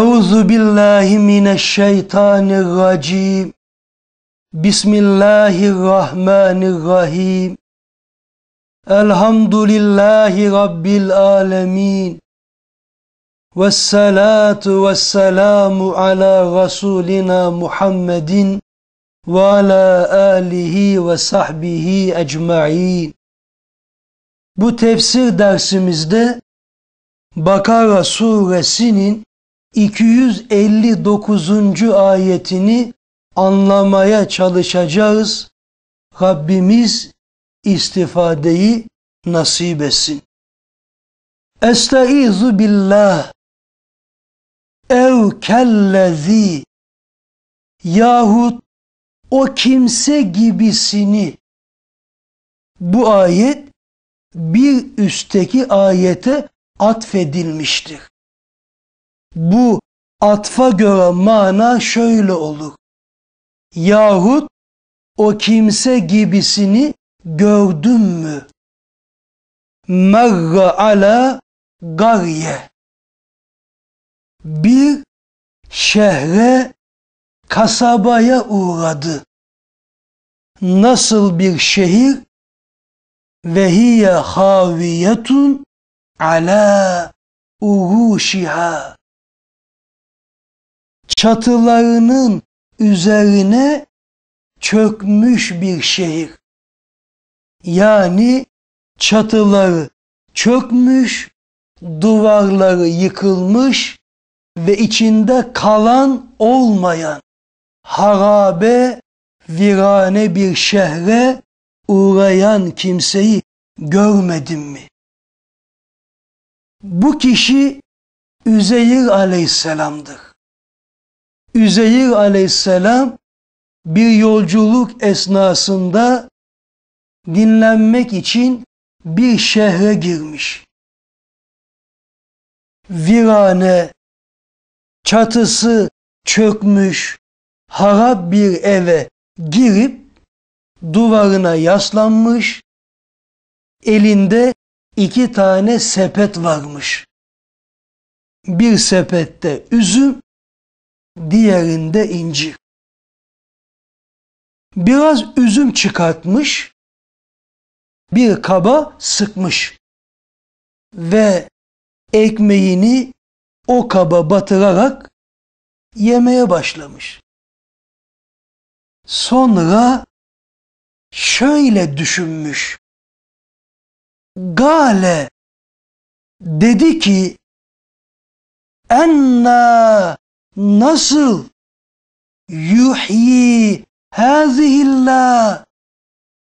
Euzu billahi mineşşeytanirracim. Bismillahirrahmanirrahim. Elhamdülillahi rabbil alamin. Vessalatu vesselamu ala rasulina Muhammedin ve ala alihi ve sahbihi ecmaîn. Bu tefsir dersimizde Bakara suresinin 259. ayetini anlamaya çalışacağız. Rabbimiz istifadeyi nasip etsin. Estaizu billah ev kellezi yahut o kimse gibisini bu ayet bir üstteki ayete atfedilmiştir. Bu atfa göre mana şöyle olur. Yahut o kimse gibisini gördün mü? Merre ala gariye. Bir şehre, kasabaya uğradı. Nasıl bir şehir? Ve hiye haviyetun ala uruşiha çatılarının üzerine çökmüş bir şehir. Yani çatıları çökmüş, duvarları yıkılmış ve içinde kalan olmayan harabe, virane bir şehre uğrayan kimseyi görmedim mi? Bu kişi Üzeyir aleyhisselamdır. Üzeyir aleyhisselam bir yolculuk esnasında dinlenmek için bir şehre girmiş. Virane, çatısı çökmüş, harap bir eve girip duvarına yaslanmış, elinde iki tane sepet varmış. Bir sepette üzüm, diğerinde incir. Biraz üzüm çıkartmış, bir kaba sıkmış ve ekmeğini o kaba batırarak yemeye başlamış. Sonra şöyle düşünmüş. Gale dedi ki enna nasıl yuhyi hazihillah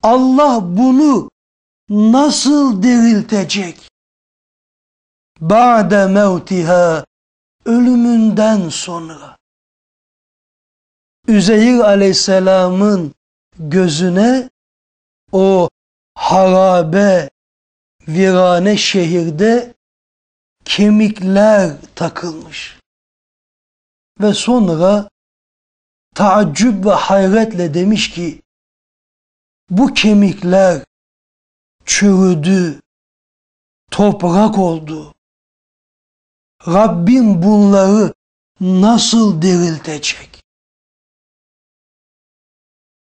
Allah bunu nasıl diriltecek? Ba'de mevtiha ölümünden sonra. Üzeyir aleyhisselamın gözüne o harabe virane şehirde kemikler takılmış ve sonra taaccüp ve hayretle demiş ki bu kemikler çürüdü, toprak oldu. Rabbim bunları nasıl diriltecek?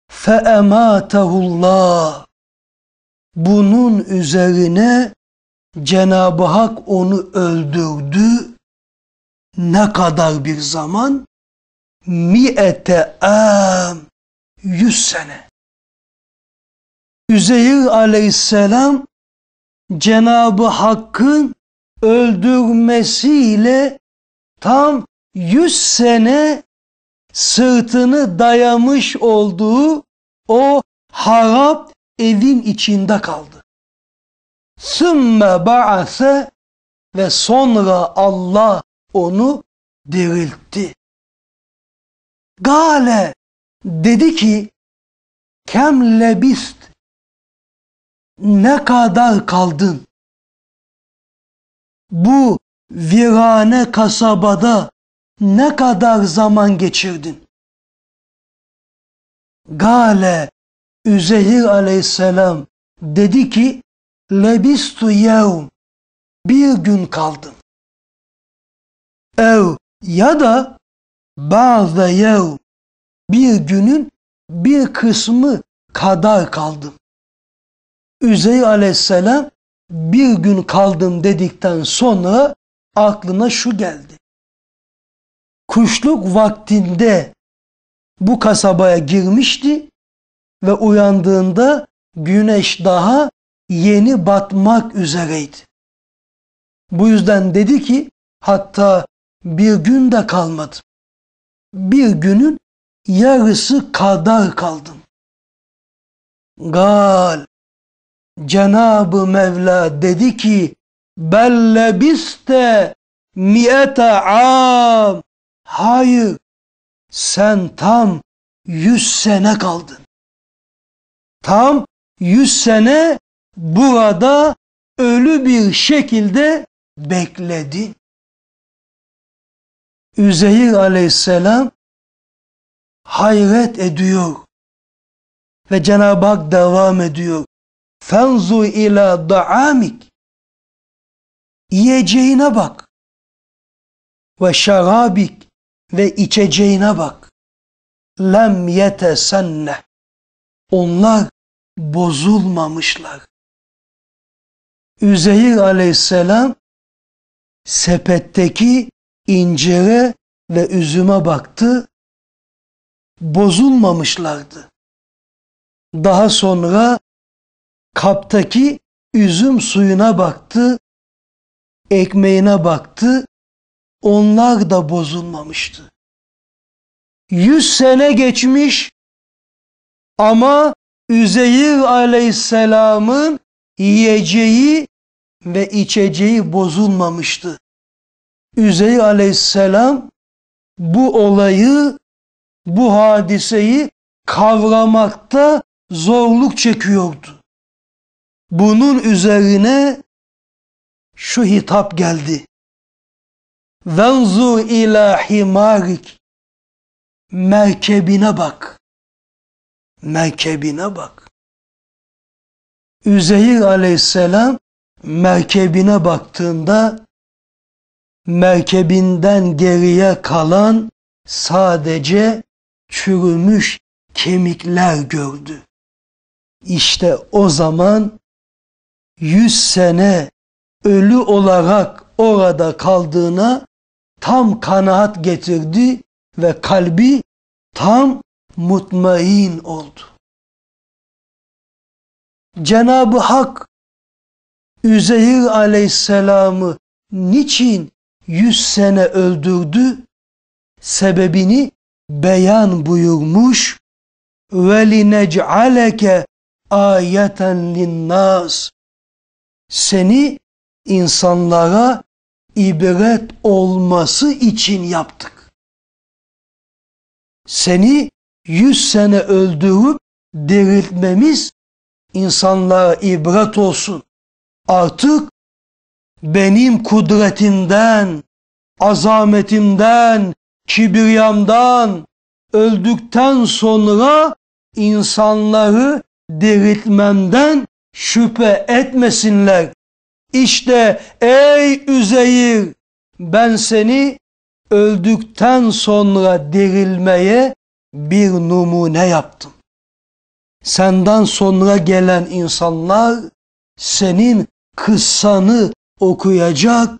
Feematehullah. Bunun üzerine Cenab-ı Hak onu öldürdü ne kadar bir zaman? Mi'ete am. Yüz sene. Üzeyir aleyhisselam Cenab-ı Hakk'ın öldürmesiyle tam yüz sene sırtını dayamış olduğu o harap evin içinde kaldı. Sümme ba'ase ve sonra Allah onu diriltti. Gale dedi ki kem lebist ne kadar kaldın? Bu virane kasabada ne kadar zaman geçirdin? Gale Üzeyir aleyhisselam dedi ki lebistu yevm bir gün kaldım ev ya da bazı yev bir günün bir kısmı kadar kaldım. Üzey aleyhisselam bir gün kaldım dedikten sonra aklına şu geldi. Kuşluk vaktinde bu kasabaya girmişti ve uyandığında güneş daha yeni batmak üzereydi. Bu yüzden dedi ki hatta bir gün de kalmadım. Bir günün yarısı kadar kaldım. Gal, Cenab-ı Mevla dedi ki, Bellebiste mi'ete am. Hayır, sen tam yüz sene kaldın. Tam yüz sene burada ölü bir şekilde bekledin. Üzeyir aleyhisselam hayret ediyor. Ve Cenab-ı Hak devam ediyor. Fenzu ila da'amik. Yiyeceğine bak. Ve şarabik. Ve içeceğine bak. Lem yetesenne. Onlar bozulmamışlar. Üzeyir aleyhisselam sepetteki incere ve üzüme baktı, bozulmamışlardı. Daha sonra kaptaki üzüm suyuna baktı, ekmeğine baktı, onlar da bozulmamıştı. Yüz sene geçmiş ama Üzeyir aleyhisselamın yiyeceği ve içeceği bozulmamıştı. Üzeyir aleyhisselam bu olayı, bu hadiseyi kavramakta zorluk çekiyordu. Bunun üzerine şu hitap geldi. Venzur ila himarik. Merkebine bak. Merkebine bak. Üzeyir aleyhisselam merkebine baktığında merkebinden geriye kalan sadece çürümüş kemikler gördü. İşte o zaman yüz sene ölü olarak orada kaldığına tam kanaat getirdi ve kalbi tam mutmain oldu. Cenab-ı Hak Üzeyir aleyhisselamı niçin 100 sene öldürdü, sebebini beyan buyurmuş ve linec'aleke ayeten linnas seni insanlara ibret olması için yaptık. Seni yüz sene öldürüp diriltmemiz insanlara ibret olsun. Artık benim kudretimden, azametimden, kibriyamdan öldükten sonra insanları diriltmemden şüphe etmesinler. İşte ey Üzeyir ben seni öldükten sonra dirilmeye bir numune yaptım. Senden sonra gelen insanlar senin kıssanı okuyacak,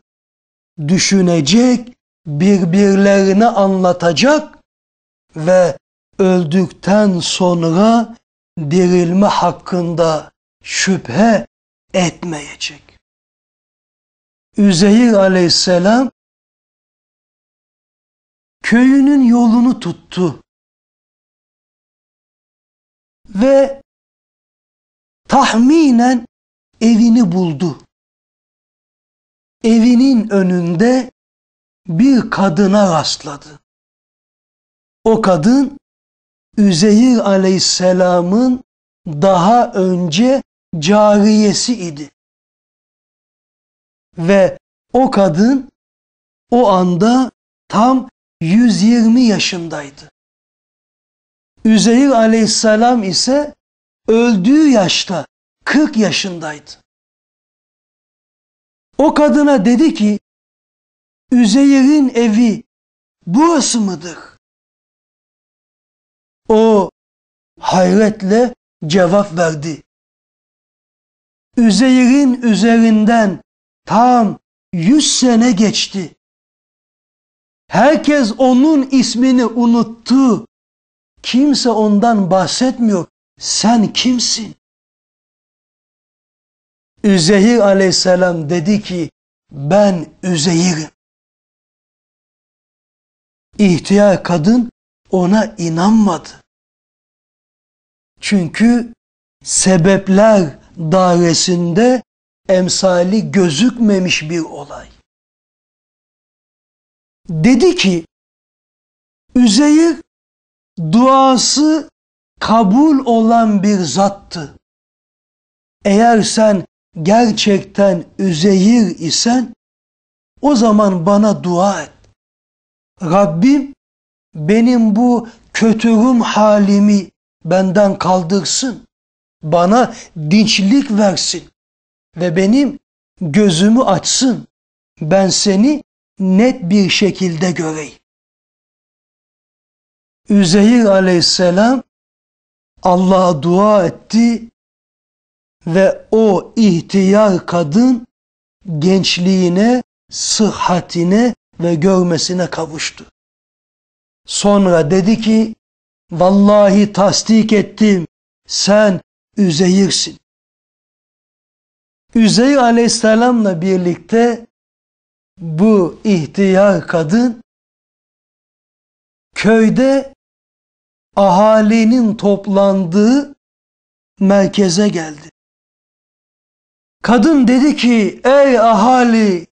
düşünecek, birbirlerine anlatacak ve öldükten sonra dirilme hakkında şüphe etmeyecek. Üzeyir aleyhisselam köyünün yolunu tuttu ve tahminen evini buldu evinin önünde bir kadına rastladı. O kadın Üzeyir aleyhisselamın daha önce cariyesi idi. Ve o kadın o anda tam 120 yaşındaydı. Üzeyir aleyhisselam ise öldüğü yaşta 40 yaşındaydı. O kadına dedi ki Üzeyr'in evi burası mıdır? O hayretle cevap verdi. Üzeyr'in üzerinden tam yüz sene geçti. Herkes onun ismini unuttu. Kimse ondan bahsetmiyor. Sen kimsin? Üzeyir aleyhisselam dedi ki ben Üzeyir'im. İhtiyar kadın ona inanmadı. Çünkü sebepler dairesinde emsali gözükmemiş bir olay. Dedi ki Üzeyir duası kabul olan bir zattı. Eğer sen gerçekten üzeyir isen o zaman bana dua et. Rabbim benim bu kötürüm halimi benden kaldırsın. Bana dinçlik versin ve benim gözümü açsın. Ben seni net bir şekilde göreyim. Üzeyir aleyhisselam Allah'a dua etti ve o ihtiyar kadın gençliğine, sıhhatine ve görmesine kavuştu. Sonra dedi ki, vallahi tasdik ettim, sen Üzeyir'sin. Üzeyir aleyhisselamla birlikte bu ihtiyar kadın köyde ahalinin toplandığı merkeze geldi. Kadın dedi ki ey ahali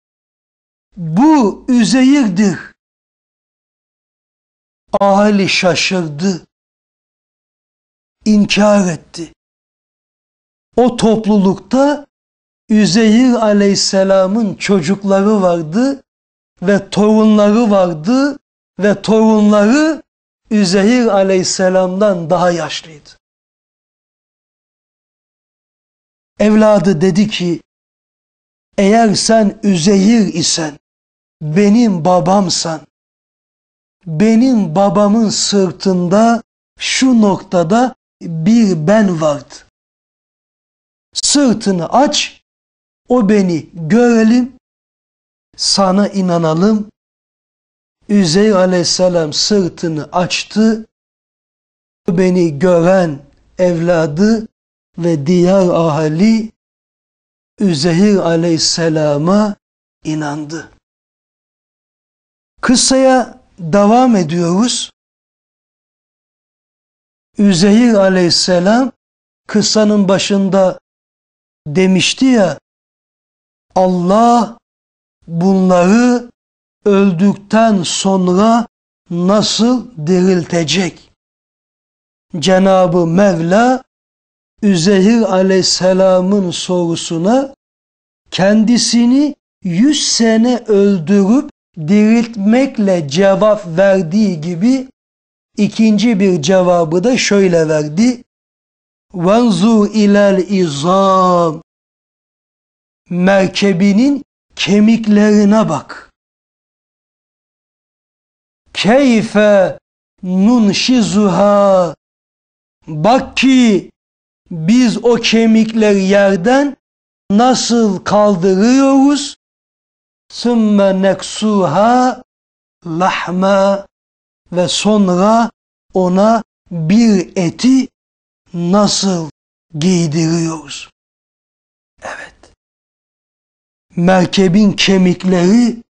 bu Üzeyir'dir. Ahali şaşırdı. İnkar etti. O toplulukta Üzeyir aleyhisselamın çocukları vardı ve torunları vardı ve torunları Üzeyir aleyhisselamdan daha yaşlıydı. Evladı dedi ki, eğer sen Üzeyir isen, benim babamsan, benim babamın sırtında şu noktada bir ben vardı. Sırtını aç, o beni görelim, sana inanalım. Üzeyr aleyhisselam sırtını açtı, o beni gören evladı ve diğer ahali Üzeyir aleyhisselama inandı. Kıssaya devam ediyoruz. Üzeyir aleyhisselam kıssanın başında demişti ya Allah bunları öldükten sonra nasıl diriltecek? Cenabı Mevla Üzeyir aleyhisselamın sorusuna kendisini yüz sene öldürüp diriltmekle cevap verdiği gibi ikinci bir cevabı da şöyle verdi. وَنْزُوا ilal izam Merkebinin kemiklerine bak. Keyfe nunşizuha Bak ki biz o kemikleri yerden nasıl kaldırıyoruz? Sümme neksuha lahma ve sonra ona bir eti nasıl giydiriyoruz? Evet. Merkebin kemikleri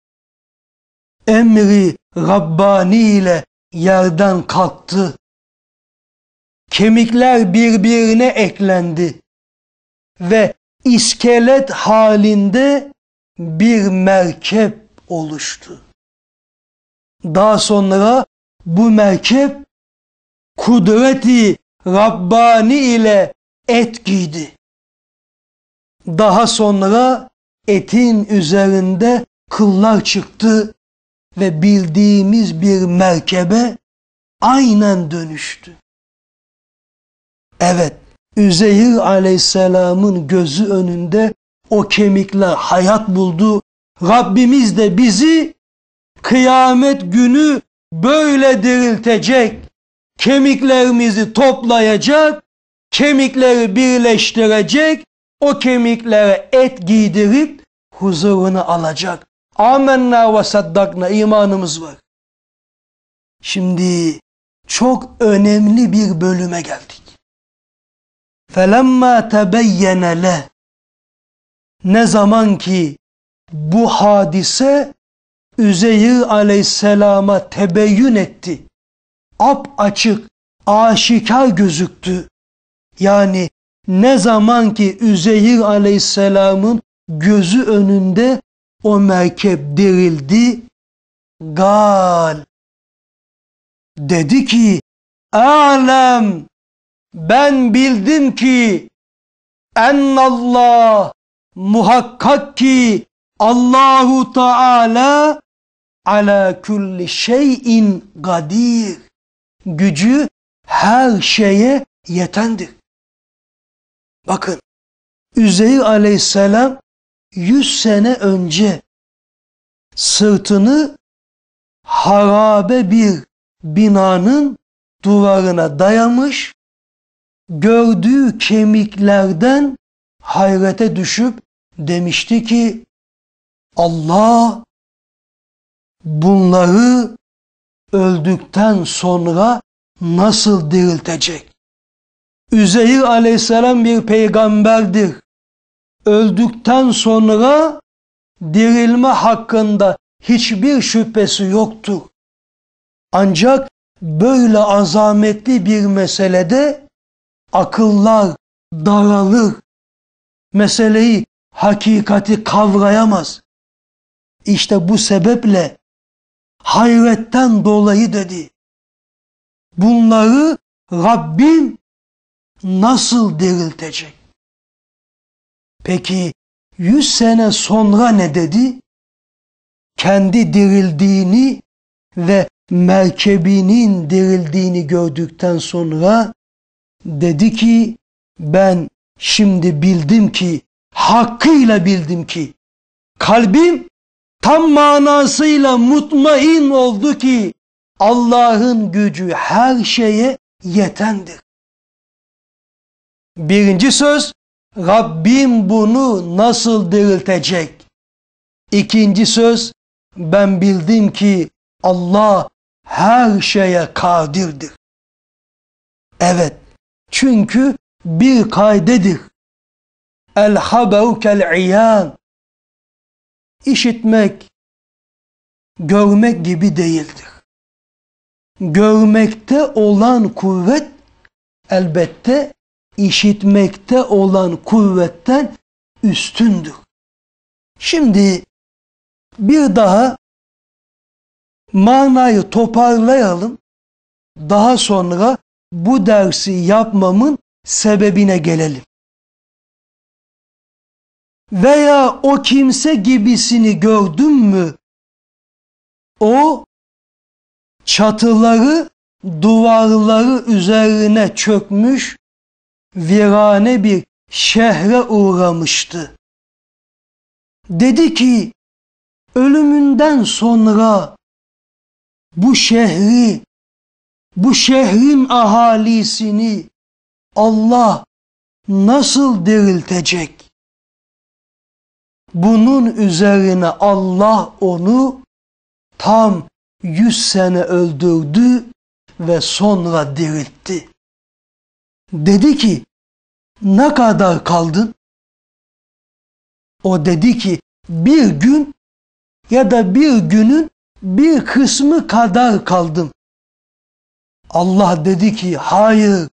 emri Rabbani ile yerden kalktı kemikler birbirine eklendi ve iskelet halinde bir merkep oluştu. Daha sonra bu merkep kudreti Rabbani ile et giydi. Daha sonra etin üzerinde kıllar çıktı ve bildiğimiz bir merkebe aynen dönüştü. Evet, Üzeyir aleyhisselamın gözü önünde o kemikle hayat buldu. Rabbimiz de bizi kıyamet günü böyle diriltecek. Kemiklerimizi toplayacak, kemikleri birleştirecek, o kemiklere et giydirip huzurunu alacak. Amenna ve saddakna imanımız var. Şimdi çok önemli bir bölüme geldik. فَلَمَّا تَبَيَّنَ لَهُ Ne zaman ki bu hadise Üzeyir aleyhisselama tebeyyün etti. Ap açık, aşikar gözüktü. Yani ne zaman ki Üzeyir aleyhisselamın gözü önünde o merkep dirildi, gal. Dedi ki, alem ben bildim ki Allah muhakkak ki Allahu Teala ala kulli şeyin gadir. Gücü her şeye yetendir. Bakın Üzeyir aleyhisselam 100 sene önce sırtını harabe bir binanın duvarına dayamış gördüğü kemiklerden hayrete düşüp demişti ki Allah bunları öldükten sonra nasıl diriltecek? Üzeyir aleyhisselam bir peygamberdir. Öldükten sonra dirilme hakkında hiçbir şüphesi yoktur. Ancak böyle azametli bir meselede akıllar daralır. Meseleyi, hakikati kavrayamaz. İşte bu sebeple hayretten dolayı dedi. Bunları Rabbim nasıl diriltecek? Peki yüz sene sonra ne dedi? Kendi dirildiğini ve merkebinin dirildiğini gördükten sonra Dedi ki ben şimdi bildim ki hakkıyla bildim ki kalbim tam manasıyla mutmain oldu ki Allah'ın gücü her şeye yetendir. Birinci söz Rabbim bunu nasıl diriltecek? İkinci söz ben bildim ki Allah her şeye kadirdir. Evet çünkü bir kaydedir. El habev kel iyan. İşitmek, görmek gibi değildir. Görmekte olan kuvvet elbette işitmekte olan kuvvetten üstündür. Şimdi bir daha manayı toparlayalım. Daha sonra bu dersi yapmamın sebebine gelelim. Veya o kimse gibisini gördün mü? O çatıları duvarları üzerine çökmüş virane bir şehre uğramıştı. Dedi ki ölümünden sonra bu şehri bu şehrin ahalisini Allah nasıl diriltecek? Bunun üzerine Allah onu tam yüz sene öldürdü ve sonra diriltti. Dedi ki, ne kadar kaldın? O dedi ki, bir gün ya da bir günün bir kısmı kadar kaldım. Allah dedi ki hayır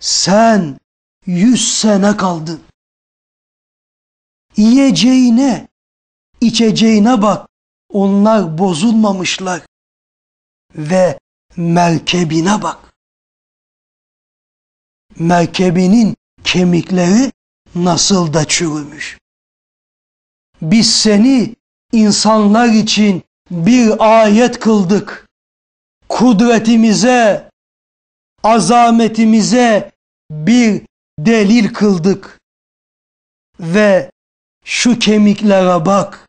sen yüz sene kaldın. Yiyeceğine, içeceğine bak onlar bozulmamışlar ve merkebine bak. Merkebinin kemikleri nasıl da çürümüş. Biz seni insanlar için bir ayet kıldık. Kudretimize, azametimize bir delil kıldık. Ve şu kemiklere bak.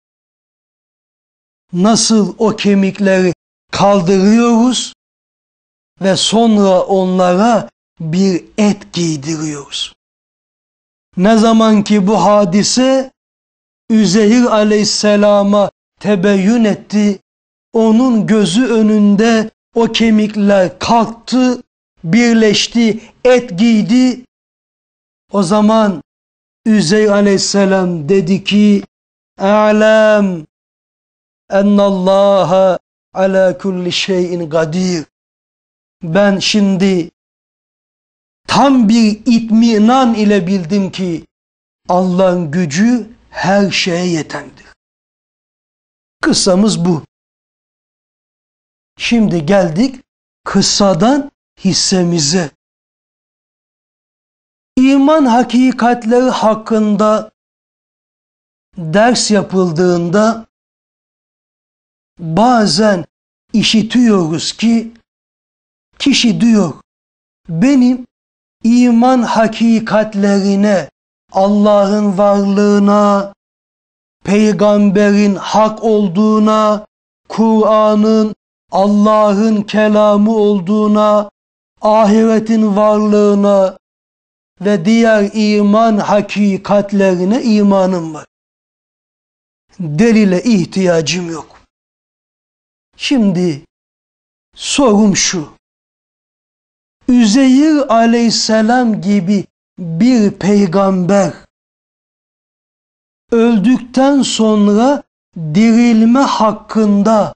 Nasıl o kemikleri kaldırıyoruz ve sonra onlara bir et giydiriyoruz. Ne zaman ki bu hadise Üzeyir aleyhisselama tebeyyün etti, onun gözü önünde o kemikler kalktı birleşti, et giydi. O zaman Üzey aleyhisselam dedi ki Alem Allah'a, ala kulli şeyin gadir. Ben şimdi tam bir itminan ile bildim ki Allah'ın gücü her şeye yetendir. Kıssamız bu. Şimdi geldik kıssadan hissemize iman hakikatleri hakkında ders yapıldığında bazen işitiyoruz ki kişi diyor benim iman hakikatlerine Allah'ın varlığına peygamberin hak olduğuna Kur'an'ın Allah'ın kelamı olduğuna ahiretin varlığına ve diğer iman hakikatlerine imanım var. Delile ihtiyacım yok. Şimdi sorum şu. Üzeyir aleyhisselam gibi bir peygamber öldükten sonra dirilme hakkında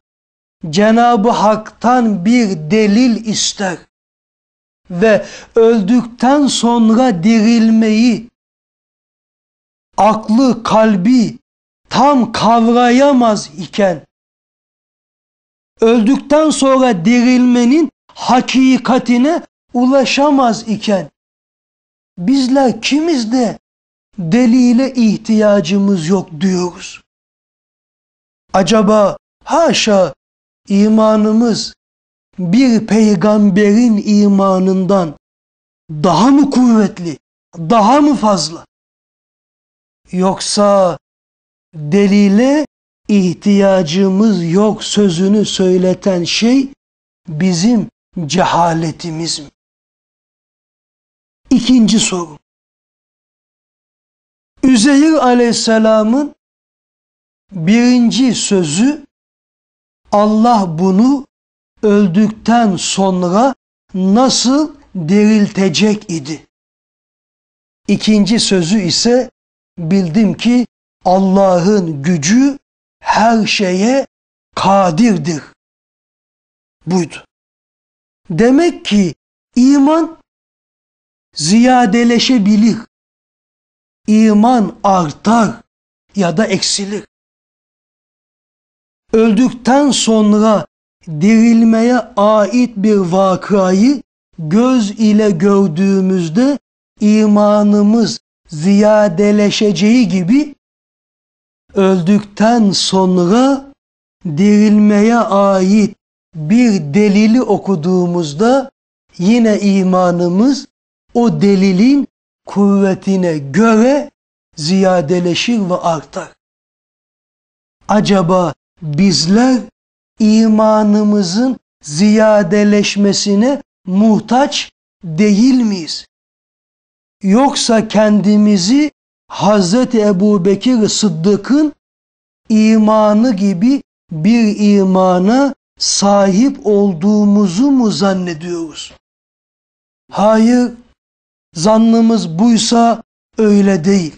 Cenab-ı Hak'tan bir delil ister ve öldükten sonra dirilmeyi aklı kalbi tam kavrayamaz iken öldükten sonra dirilmenin hakikatine ulaşamaz iken bizler kimiz de delile ihtiyacımız yok diyoruz. Acaba haşa imanımız bir peygamberin imanından daha mı kuvvetli, daha mı fazla? Yoksa delile ihtiyacımız yok sözünü söyleten şey bizim cehaletimiz mi? İkinci soru. Üzeyir aleyhisselamın birinci sözü Allah bunu öldükten sonra nasıl diriltecek idi. İkinci sözü ise bildim ki Allah'ın gücü her şeye kadirdir buydu. Demek ki iman ziyadeleşebilir. İman artar ya da eksilir. Öldükten sonra dirilmeye ait bir vakayı göz ile gördüğümüzde imanımız ziyadeleşeceği gibi öldükten sonra dirilmeye ait bir delili okuduğumuzda yine imanımız o delilin kuvvetine göre ziyadeleşir ve artar. Acaba bizler imanımızın ziyadeleşmesine muhtaç değil miyiz? Yoksa kendimizi Hazreti Ebubekir Sıddık'ın imanı gibi bir imana sahip olduğumuzu mu zannediyoruz? Hayır, zannımız buysa öyle değil.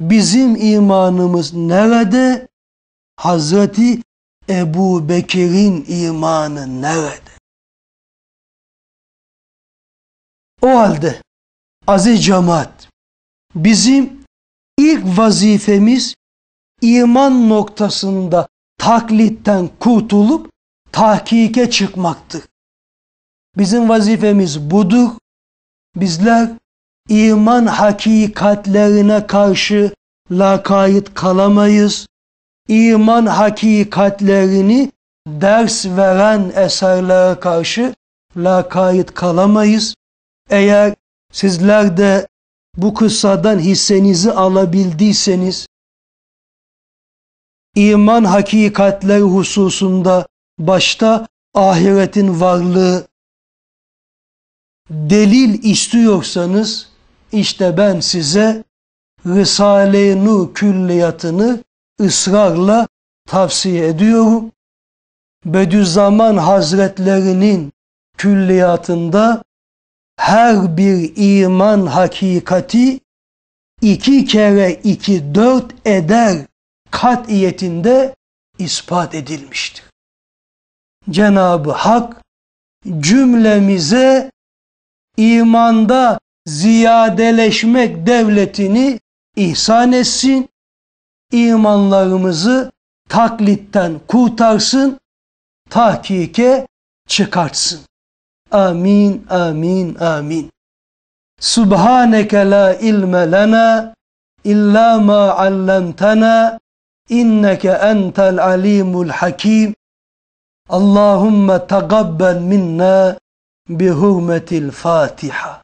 Bizim imanımız nerede? Hazreti Ebu Bekir'in imanı nerede? O halde aziz cemaat bizim ilk vazifemiz iman noktasında taklitten kurtulup tahkike çıkmaktı. Bizim vazifemiz budur. Bizler iman hakikatlerine karşı lakayt kalamayız iman hakikatlerini ders veren eserlere karşı lakayt kalamayız. Eğer sizler de bu kıssadan hissenizi alabildiyseniz, iman hakikatleri hususunda başta ahiretin varlığı delil istiyorsanız işte ben size Risale-i Nur külliyatını ısrarla tavsiye ediyorum. Bediüzzaman Hazretlerinin külliyatında her bir iman hakikati iki kere iki dört eder katiyetinde ispat edilmiştir. Cenab-ı Hak cümlemize imanda ziyadeleşmek devletini ihsan etsin imanlarımızı taklitten kurtarsın, tahkike çıkartsın. Amin, amin, amin. Subhaneke la ilme lana illa ma allamtana inneke entel alimul hakim. Allahümme tagabbel minna bihurmetil Fatiha.